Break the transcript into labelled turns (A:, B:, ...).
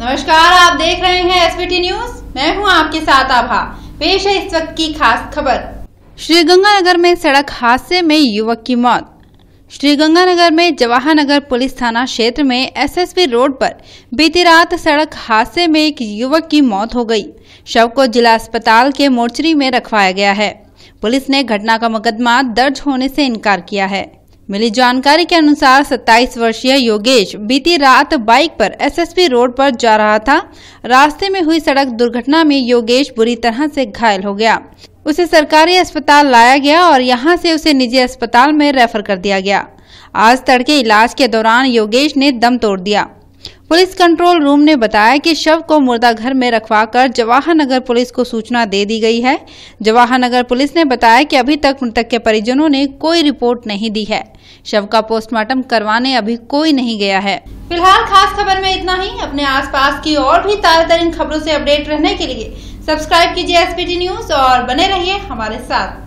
A: नमस्कार आप देख रहे हैं एसपीटी न्यूज मैं हूं आपके साथ आभा पेश है इस वक्त की खास खबर श्रीगंगानगर में सड़क हादसे में युवक की मौत श्रीगंगानगर में जवाहरनगर पुलिस थाना क्षेत्र में एसएसपी रोड पर बीती रात सड़क हादसे में एक युवक की मौत हो गई शव को जिला अस्पताल के मोर्चरी में रखवाया गया है पुलिस ने घटना का मुकदमा दर्ज होने से इनकार किया है मिली जानकारी के अनुसार 27 वर्षीय योगेश बीती रात बाइक पर एसएसपी रोड पर जा रहा था रास्ते में हुई सड़क दुर्घटना में योगेश बुरी तरह से घायल हो गया उसे सरकारी अस्पताल लाया गया और यहां से उसे निजी अस्पताल में रेफर कर दिया गया आज तड़के इलाज के दौरान योगेश ने दम तोड़ दिया पुलिस कंट्रोल रूम ने बताया कि शव को मुर्दा घर में रखवाकर जवाहर नगर पुलिस को सूचना दे दी गई है जवाहर नगर पुलिस ने बताया कि अभी तक मृतक के परिजनों ने कोई रिपोर्ट नहीं दी है शव का पोस्टमार्टम करवाने अभी कोई नहीं गया है फिलहाल खास खबर में इतना ही अपने आसपास की और भी ताजा तरीन खबरों ऐसी अपडेट रहने के लिए सब्सक्राइब कीजिए एस न्यूज और बने रहिए हमारे साथ